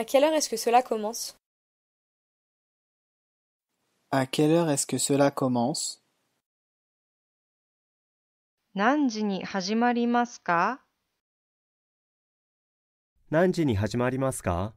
À quelle heure est-ce que cela commence À quelle heure est-ce que cela commence 何時に始まりますか何時に始まりますか